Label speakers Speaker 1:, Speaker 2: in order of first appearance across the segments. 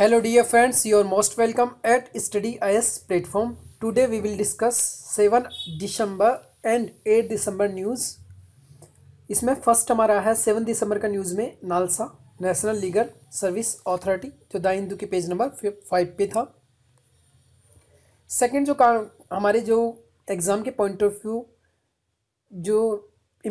Speaker 1: dear friends you are most welcome at study I S platform today we will discuss seven December and eight December news इसमें first हमारा है seven December का news में NALSA national legal service authority जो the Hindu के page number five पे था second जो का हमारे जो एग्ज़ाम के पॉइंट ऑफ व्यू जो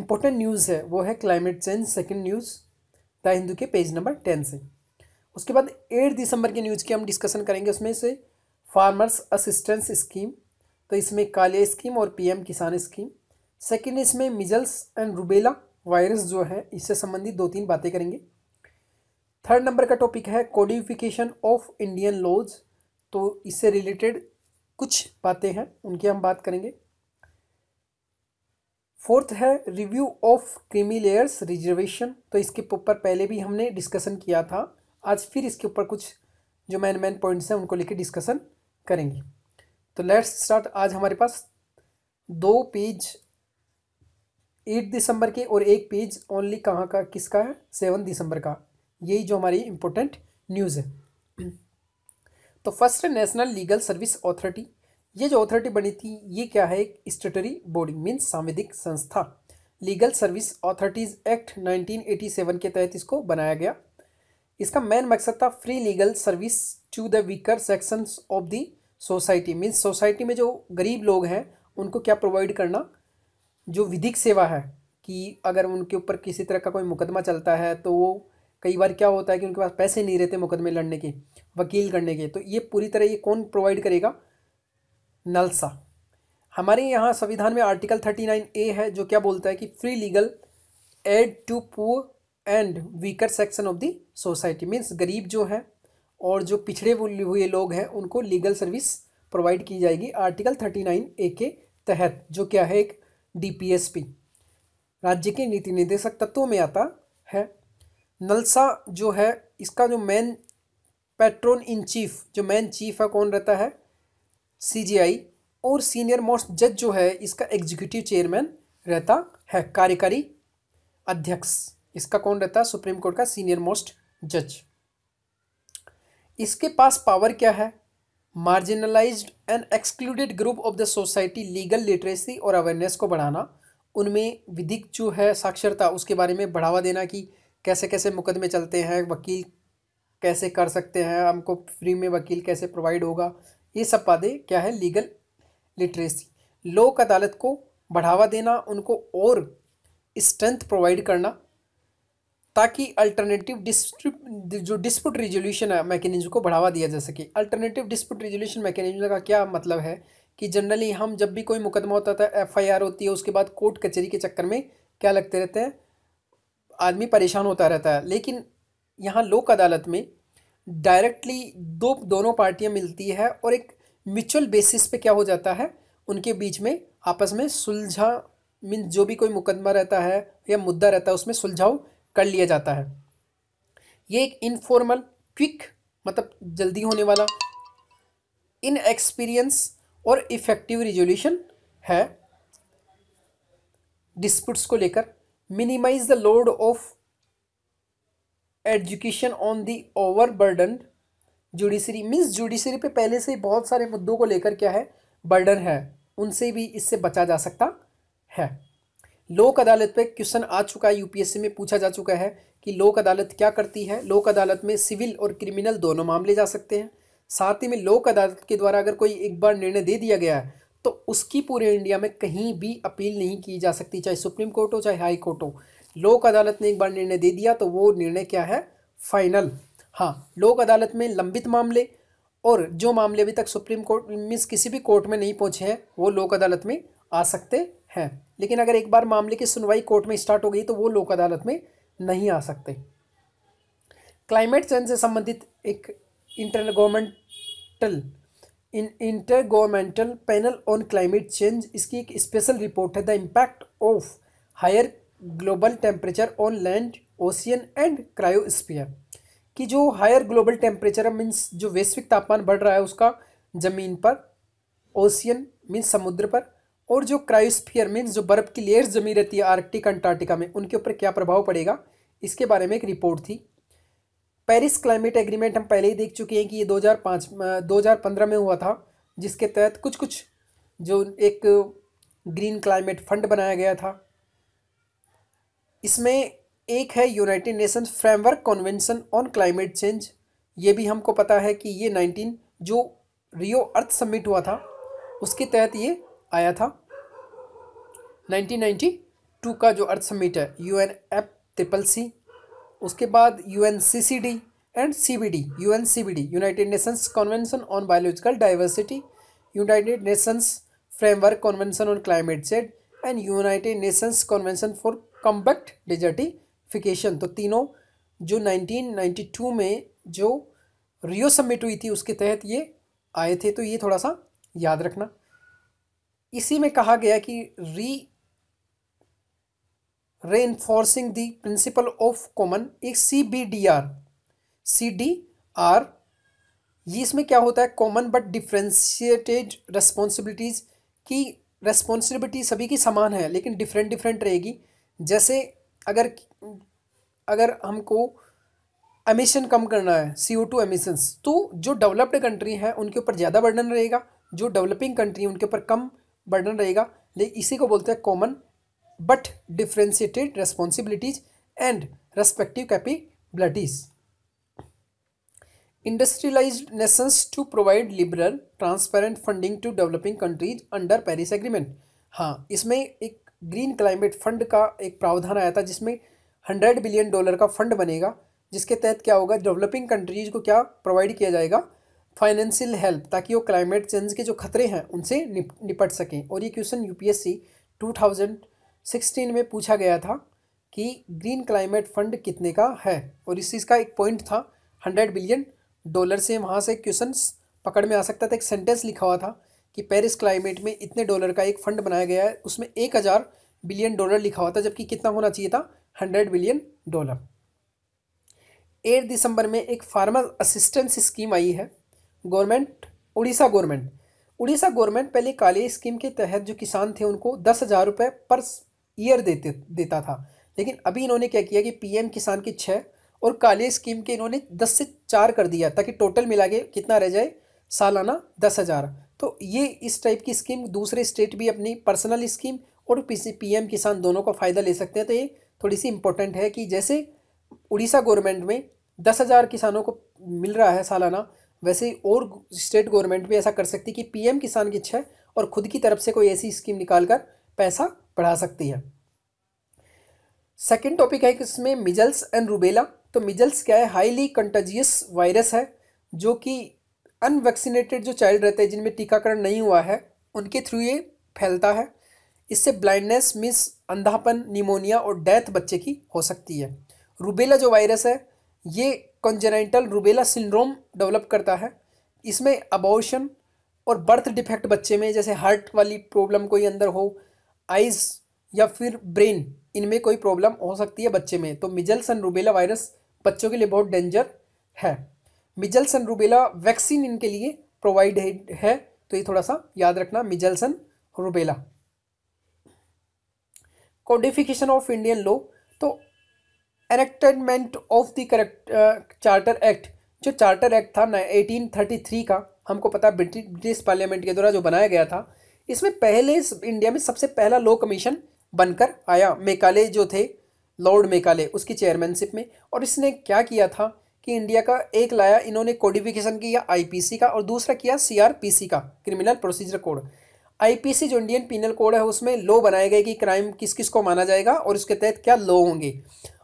Speaker 1: इम्पोर्टेंट न्यूज़ है वो है climate change second news the Hindu के पेज नंबर टेन से उसके बाद एट दिसंबर की न्यूज़ की हम डिस्कशन करेंगे उसमें से फार्मर्स असिस्टेंस स्कीम तो इसमें कालिया स्कीम और पीएम किसान स्कीम सेकेंड इसमें मिजल्स एंड रूबेला वायरस जो है इससे संबंधित दो तीन बातें करेंगे थर्ड नंबर का टॉपिक है कोडिफिकेशन ऑफ इंडियन लॉज तो इससे रिलेटेड कुछ बातें हैं उनकी हम बात करेंगे फोर्थ है review of creamy layers reservation तो इसके ऊपर पहले भी हमने डिस्कशन किया था आज फिर इसके ऊपर कुछ जो मैन मैन पॉइंट्स हैं उनको लेके डिस्कशन करेंगे तो लेट्स स्टार्ट आज हमारे पास दो पेज एट दिसंबर के और एक पेज ओनली कहाँ का किसका है सेवन दिसंबर का यही जो हमारी इम्पोर्टेंट न्यूज़ है तो first national legal service authority ये जो अथॉरिटी बनी थी ये क्या है एक स्टेटरी बॉडी मीन्स सांविधिक संस्था लीगल सर्विस अथॉरिटीज़ एक्ट 1987 के तहत इसको बनाया गया इसका मेन मकसद था free legal service to the weaker sections of the society means society में जो गरीब लोग हैं उनको क्या प्रोवाइड करना जो विधिक सेवा है कि अगर उनके ऊपर किसी तरह का कोई मुकदमा चलता है तो वो कई बार क्या होता है कि उनके पास पैसे नहीं रहते मुकदमे लड़ने के वकील करने के तो ये पूरी तरह ये कौन प्रोवाइड करेगा नलसा हमारे यहाँ संविधान में आर्टिकल थर्टी नाइन ए है जो क्या बोलता है कि free legal aid to poor and weaker section of the society means गरीब जो है और जो पिछड़े हुए लोग हैं उनको लीगल सर्विस प्रोवाइड की जाएगी आर्टिकल थर्टी नाइन ए के तहत जो क्या है एक डीपीएसपी राज्य के नीति निर्देशक तत्वों में आता है नलसा जो है इसका जो मेन पेट्रोन इन चीफ जो मेन चीफ है कौन रहता है सीजीआई और सीनियर मोस्ट जज जो है इसका एग्जीक्यूटिव चेयरमैन रहता है कार्यकारी अध्यक्ष इसका कौन रहता है सुप्रीम कोर्ट का सीनियर मोस्ट जज इसके पास पावर क्या है marginalized and excluded group of the society legal literacy और अवेयरनेस को बढ़ाना उनमें विधिक जो है साक्षरता उसके बारे में बढ़ावा देना कि कैसे कैसे मुकदमे चलते हैं वकील कैसे कर सकते हैं हमको फ्री में वकील कैसे प्रोवाइड होगा ये सब बातें क्या है लीगल लिटरेसी लोक अदालत को बढ़ावा देना उनको और स्ट्रेंथ प्रोवाइड करना ताकि अल्टरनेटिव डिस्ट्रिप जो डिस्प्यूट रिजोल्यूशन मैकेनिज्म को बढ़ावा दिया जा सके अल्टरनेटिव डिस्प्यूट रिजोल्यूशन मैकेनिज्म का क्या मतलब है कि जनरली हम जब भी कोई मुकदमा होता था एफआईआर होती है उसके बाद कोर्ट कचहरी के चक्कर में क्या लगते रहते हैं आदमी परेशान होता रहता है लेकिन यहाँ लोक अदालत में डायरेक्टली दो दोनों पार्टियाँ मिलती है और एक म्यूचुअल बेसिस पे क्या हो जाता है उनके बीच में आपस में सुलझा मीन जो भी कोई मुकदमा रहता है या मुद्दा रहता है उसमें सुलझाव कर लिया जाता है ये एक इनफॉर्मल क्विक मतलब जल्दी होने वाला इन एक्सपीरियंस और इफ़ेक्टिव रिजोल्यूशन है डिस्प्यूट्स को लेकर minimize the load of education on the over burden judiciary means judiciary पे पहले से ही बहुत सारे मुद्दों को लेकर क्या है बर्डन है उनसे भी इससे बचा जा सकता है लोक अदालत पे क्वेश्चन आ चुका है यूपीएससी में पूछा जा चुका है कि लोक अदालत क्या करती है लोक अदालत में सिविल और क्रिमिनल दोनों मामले जा सकते हैं साथ ही में लोक अदालत के द्वारा अगर कोई एक बार निर्णय दे दिया गया है तो उसकी पूरे इंडिया में कहीं भी अपील नहीं की जा सकती चाहे सुप्रीम कोर्ट हो चाहे हाई कोर्ट हो लोक अदालत ने एक बार निर्णय दे दिया तो वो निर्णय क्या है फाइनल हाँ लोक अदालत में लंबित मामले और जो मामले अभी तक सुप्रीम कोर्ट मीन्स किसी भी कोर्ट में नहीं पहुंचे हैं वो लोक अदालत में आ सकते है लेकिन अगर एक बार मामले की सुनवाई कोर्ट में स्टार्ट हो गई तो वो लोक अदालत में नहीं आ सकते क्लाइमेट चेंज से संबंधित एक inter governmental in inter governmental panel on climate change इसकी एक स्पेशल रिपोर्ट है the impact of higher global temperature on land ocean and cryosphere कि जो हायर ग्लोबल टेम्परेचर मीन्स जो वैश्विक तापमान बढ़ रहा है उसका ज़मीन पर ओशियन मीन्स समुद्र पर और जो क्राइस्फियर मीन्स जो बर्फ़ की लेयर्स जमी रहती है आर्कटिक अंटार्कटिका में उनके ऊपर क्या प्रभाव पड़ेगा इसके बारे में एक रिपोर्ट थी पेरिस क्लाइमेट एग्रीमेंट हम पहले ही देख चुके हैं कि ये 2005 2015 में हुआ था जिसके तहत कुछ कुछ जो एक ग्रीन क्लाइमेट फंड बनाया गया था इसमें एक है United Nation framework convention on climate change ये भी हमको पता है कि ये नाइनटीन जो रियो अर्थ समिट हुआ था उसके तहत ये आया था 1992 का जो अर्थ समिट है U N F triple C उसके बाद U N C C D and C B D U N C B D United Nations convention on biological diversity United Nations framework convention on climate change and United Nations convention for combat desertification तो तीनों जो 1992 में जो Rio summit हुई थी उसके तहत ये आए थे तो ये थोड़ा सा याद रखना इसी में कहा गया कि reinforcing the principle of common एक C B D R C D R ये इसमें क्या होता है कॉमन बट डिफ्रेंशिएटेड रेस्पॉन्सिबिलिटीज़ की रेस्पॉन्सिबिलिटी सभी की समान है लेकिन डिफरेंट डिफरेंट रहेगी जैसे अगर अगर हमको एमिशन कम करना है सी ओ टू एमिशंस तो जो डेवलप्ड कंट्री हैं उनके ऊपर ज़्यादा बर्डन रहेगा जो डेवलपिंग कंट्री हैं उनके ऊपर कम बर्डन रहेगा लेकिन इसी को बोलते हैं common but differentiated responsibilities and respective capabilities industrialise nations to provide liberal transparent funding to developing countries under Paris agreement हाँ इसमें एक ग्रीन क्लाइमेट फंड का एक प्रावधान आया था जिसमें हंड्रेड बिलियन डॉलर का फंड बनेगा जिसके तहत क्या होगा डेवलपिंग कंट्रीज को क्या प्रोवाइड किया जाएगा फाइनेंशियल हेल्प ताकि वो क्लाइमेट चेंज के जो खतरे हैं उनसे निपट सकें और ये क्वेश्चन यूपीएससी 2016 में पूछा गया था कि ग्रीन क्लाइमेट फंड कितने का है और इस चीज़ का एक पॉइंट था हंड्रेड बिलियन डॉलर से वहाँ से क्वेश्चन पकड़ में आ सकता था एक सेंटेंस लिखा हुआ था कि पेरिस क्लाइमेट में इतने डॉलर का एक फंड बनाया गया है उसमें एक हज़ार बिलियन डॉलर लिखा हुआ था जबकि कितना होना चाहिए था hundred billion dollar eight December में एक फार्मर असिस्टेंस स्कीम आई है government Orissa government Orissa government पहले काले स्कीम के तहत जो किसान थे उनको दस हज़ार रुपये पर ईयर देते देता था लेकिन अभी इन्होंने क्या किया कि पीएम किसान के छः और काले स्कीम के इन्होंने दस से चार कर दिया ताकि टोटल मिला के कितना रह जाए सालाना दस हज़ार तो ये इस टाइप की स्कीम दूसरे स्टेट भी अपनी पर्सनल स्कीम और एम किसान दोनों का फ़ायदा ले सकते हैं तो ये थोड़ी सी इम्पोर्टेंट है कि जैसे उड़ीसा गवर्नमेंट में दस हज़ार किसानों को मिल रहा है सालाना वैसे ही और स्टेट गवर्नमेंट भी ऐसा कर सकती है कि पीएम किसान की इच्छा और खुद की तरफ से कोई ऐसी स्कीम निकाल कर पैसा बढ़ा सकती है सेकेंड टॉपिक है कि इसमें मिजल्स एंड रूबेला तो मिजल्स क्या है हाईली कंटजियस वायरस है जो कि अनवैक्सीनेटेड जो चाइल्ड रहते हैं जिनमें टीकाकरण नहीं हुआ है उनके थ्रू ये फैलता है इससे ब्लाइंडनेस मिस अंधापन निमोनिया और डेथ बच्चे की हो सकती है रूबेला जो वायरस है ये कंजेनाइटल रूबेला सिंड्रोम डेवलप करता है इसमें अबॉर्शन और बर्थ डिफेक्ट बच्चे में जैसे हार्ट वाली प्रॉब्लम कोई अंदर हो आइज या फिर ब्रेन इनमें कोई प्रॉब्लम हो सकती है बच्चे में तो मिजल्स एंड रूबेला वायरस बच्चों के लिए बहुत डेंजर है मिजल्स एंड रूबेला वैक्सीन इनके लिए प्रोवाइड है तो ये थोड़ा सा याद रखना measles and rubella codification of Indian law तो enactment of the correct charter act जो चार्टर एक्ट था ना थ्री का हमको पता ब्रिटिश पार्लियामेंट के द्वारा जो बनाया गया था इसमें पहले इंडिया में सबसे पहला लॉ कमीशन बनकर आया मेकाले जो थे लॉर्ड मेकाले उसकी चेयरमैनशिप में और इसने क्या किया था कि इंडिया का एक लाया इन्होंने कोडिफिकेशन किया आईपीसी का और दूसरा किया सीआरपीसी का क्रिमिनल प्रोसीजर कोड आईपीसी जो इंडियन पिनल कोड है उसमें लॉ बनाए गए कि क्राइम किस किस को माना जाएगा और उसके तहत क्या लॉ होंगे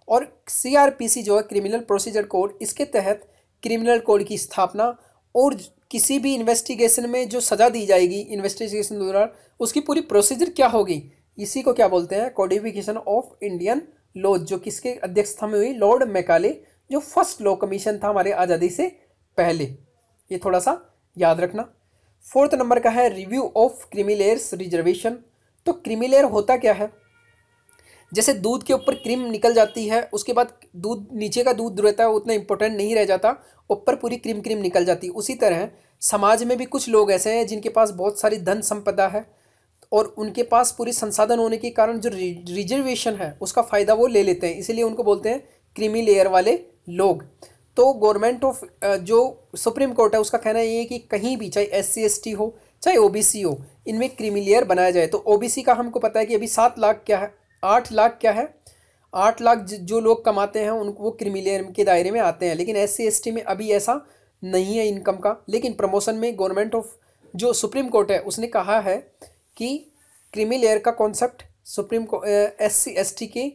Speaker 1: और सीआरपीसी जो है क्रिमिनल प्रोसीजर कोड इसके तहत क्रिमिनल कोड की स्थापना और किसी भी इन्वेस्टिगेशन में जो सज़ा दी जाएगी इन्वेस्टिगेशन द्वारा उसकी पूरी प्रोसीजर क्या होगी इसी को क्या बोलते हैं कोडिफिकेशन ऑफ इंडियन लॉ जो किसके अध्यक्षता में हुई लॉर्ड मैकाले जो फर्स्ट लॉ कमीशन था हमारे आज़ादी से पहले ये थोड़ा सा याद रखना फोर्थ नंबर का है रिव्यू ऑफ क्रिमिलेयर्स रिजर्वेशन तो क्रिमिलेयर होता क्या है जैसे दूध के ऊपर क्रीम निकल जाती है उसके बाद दूध नीचे का दूध रहता है उतना इंपॉर्टेंट नहीं रह जाता ऊपर पूरी क्रीम क्रीम निकल जाती है उसी तरह समाज में भी कुछ लोग ऐसे हैं जिनके पास बहुत सारी धन संपदा है और उनके पास पूरी संसाधन होने के कारण जो रिजर्वेशन है उसका फ़ायदा वो ले लेते हैं इसीलिए उनको बोलते हैं क्रीमी लेयर वाले लोग तो गवर्नमेंट ऑफ जो सुप्रीम कोर्ट है उसका कहना ये है कि कहीं भी चाहे एस सी हो चाहे ओ हो इनमें क्रीमी लेयर बनाया जाए तो ओ का हमको पता है कि अभी सात लाख क्या है आठ लाख क्या है आठ लाख जो लोग कमाते हैं उनको वो क्रिमिलियर के दायरे में आते हैं लेकिन एस सी में अभी ऐसा नहीं है इनकम का लेकिन प्रमोशन में गवर्नमेंट ऑफ जो सुप्रीम कोर्ट है उसने कहा है कि क्रिमिलेयर का कॉन्सेप्ट सुप्रीम को एस सी एस टी के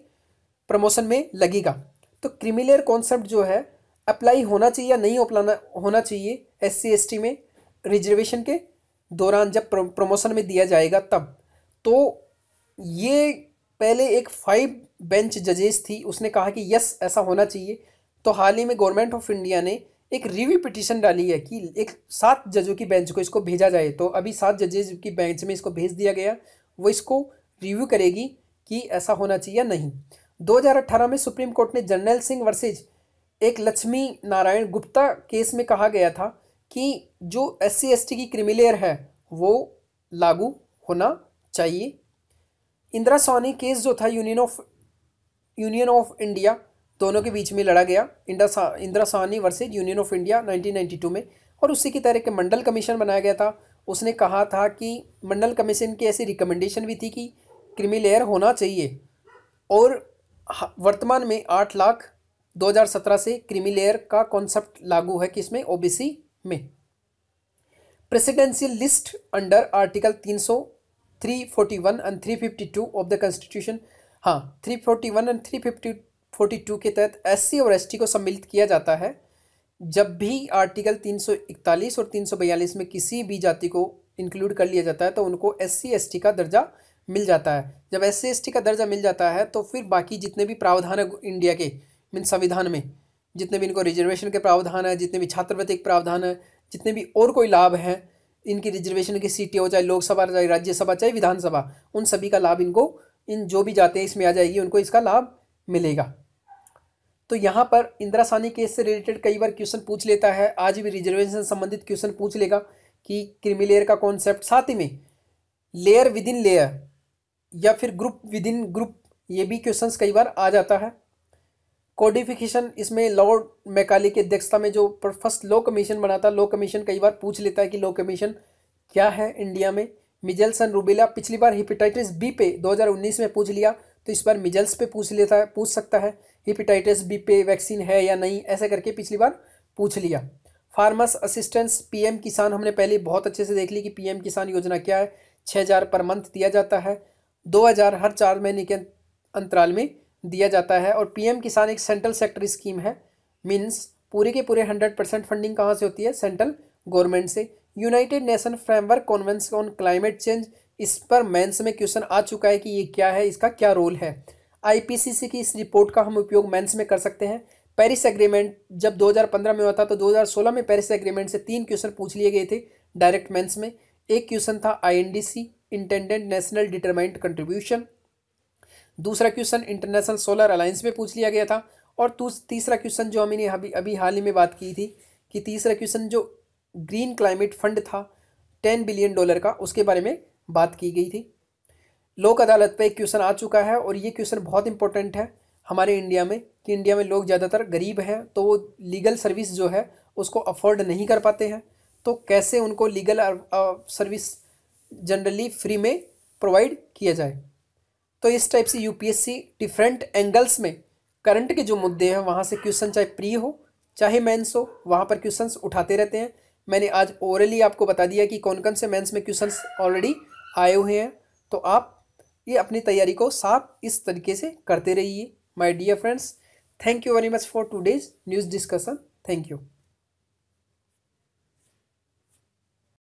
Speaker 1: प्रमोशन में लगेगा तो क्रिमिलेयर कॉन्सेप्ट जो है अप्लाई होना चाहिए या नहीं अपलाना होना चाहिए एस सी एस टी में रिजर्वेशन के दौरान जब प्रमोशन में दिया जाएगा तब तो ये पहले एक फाइव बेंच जजेस थी उसने कहा कि यस ऐसा होना चाहिए तो हाल ही में गवर्नमेंट ऑफ इंडिया ने एक रिव्यू पिटिशन डाली है कि एक सात जजों की बेंच को इसको भेजा जाए तो अभी सात जजेज की बेंच में इसको भेज दिया गया वो इसको रिव्यू करेगी कि ऐसा होना चाहिए या नहीं 2018 में सुप्रीम कोर्ट ने जनरल सिंह वर्सेज एक लक्ष्मी नारायण गुप्ता केस में कहा गया था कि जो एस सी की क्रिमिलेयर है वो लागू होना चाहिए इंदिरा सोनी केस जो था union of union of India दोनों के बीच में लड़ा गया Indra Sawhney versus union of India 1992 में और उसी की तरह के मंडल कमीशन बनाया गया था उसने कहा था कि मंडल कमीशन की ऐसी रिकमेंडेशन भी थी कि क्रिमिलेयर होना चाहिए और वर्तमान में आठ लाख 2017 से क्रिमिलेयर का कॉन्सेप्ट लागू है किसमें ओ में प्रेसिडेंशियल लिस्ट अंडर आर्टिकल सौ 341 एंड 352 ऑफ द कॉन्स्टिट्यूशन हाँ 341 एंड 352 के तहत सी और टी को सम्मिलित किया जाता है जब भी आर्टिकल 341 और 342 में किसी भी जाति को इंक्लूड कर लिया जाता है तो उनको एस सी का दर्जा मिल जाता है जब एस सी का दर्जा मिल जाता है तो फिर बाकी जितने भी प्रावधान है इंडिया के मीन संविधान में जितने भी इनको रिजर्वेशन के प्रावधान है जितने भी छात्रवृत्ति के प्रावधान है जितने भी और कोई लाभ हैं इनकी रिजर्वेशन की सीटें हो चाहे लोकसभा चाहे राज्यसभा चाहे विधानसभा उन सभी का लाभ इनको इन जो भी जाते हैं इसमें आ जाएगी उनको इसका लाभ मिलेगा तो यहाँ पर इंदिरा सानी केस से रिलेटेड कई बार क्वेश्चन पूछ लेता है आज भी रिजर्वेशन संबंधित क्वेश्चन पूछ लेगा कि क्रिमिलेयर का कॉन्सेप्ट साथ ही में लेयर विद इन लेयर या फिर ग्रुप विद इन ग्रुप ये भी क्वेश्चंस कई बार आ जाता है कोडिफिकेशन इसमें लॉर्ड मैकाली की अध्यक्षता में जो फर्स्ट लॉ कमीशन बना था लॉ कमीशन कई बार पूछ लेता है कि लॉ कमीशन क्या है इंडिया में मिजल्स एंड रूबेला पिछली बार हिपेटाइटिस बी पे 2019 में पूछ लिया तो इस बार मिजल्स पे पूछ लेता है पूछ सकता है हिपेटाइटिस बी पे वैक्सीन है या नहीं ऐसा करके पिछली बार पूछ लिया फार्मर्स असिस्टेंस पीएम किसान हमने पहले बहुत अच्छे से देख ली कि पीएम किसान योजना क्या है छः हज़ार पर मंथ दिया जाता है दो हज़ार हर चार महीने के अंतराल में दिया जाता है और पीएम किसान एक सेंट्रल सेक्टर स्कीम है मीन्स पूरे के पूरे हंड्रेड परसेंट फंडिंग कहाँ से होती है सेंट्रल गवर्नमेंट से United Nation framework convention on climate change इस पर मेंस में क्वेश्चन आ चुका है कि ये क्या है इसका क्या रोल है आईपीसीसी की इस रिपोर्ट का हम उपयोग मेंस में कर सकते हैं पेरिस एग्रीमेंट जब 2015 में हुआ था तो 2016 में पेरिस एग्रीमेंट से तीन क्वेश्चन पूछ लिए गए थे डायरेक्ट मेंस में एक क्वेश्चन था INDC intended national determined contribution दूसरा क्वेश्चन इंटरनेशनल सोलर अलायंस में पूछ लिया गया था और तीसरा क्वेश्चन जो हमने अभी अभी हाल ही में बात की थी कि तीसरा क्वेश्चन जो ग्रीन क्लाइमेट फंड था टेन बिलियन डॉलर का उसके बारे में बात की गई थी लोक अदालत पर एक क्वेश्चन आ चुका है और ये क्वेश्चन बहुत इंपॉर्टेंट है हमारे इंडिया में कि इंडिया में लोग ज़्यादातर गरीब हैं तो वो लीगल सर्विस जो है उसको अफोर्ड नहीं कर पाते हैं तो कैसे उनको लीगल सर्विस जनरली फ्री में प्रोवाइड किया जाए तो इस टाइप से यूपीएससी डिफरेंट एंगल्स में करंट के जो मुद्दे हैं वहाँ से क्वेश्चन चाहे प्री हो चाहे मेंस हो वहाँ पर क्वेश्चन उठाते रहते हैं मैंने आज ओरली आपको बता दिया कि कौन कौन से मेंस में क्वेश्चन ऑलरेडी आए हुए हैं तो आप ये अपनी तैयारी को साफ इस तरीके से करते रहिए my dear friends thank you very much for today's news discussion thank you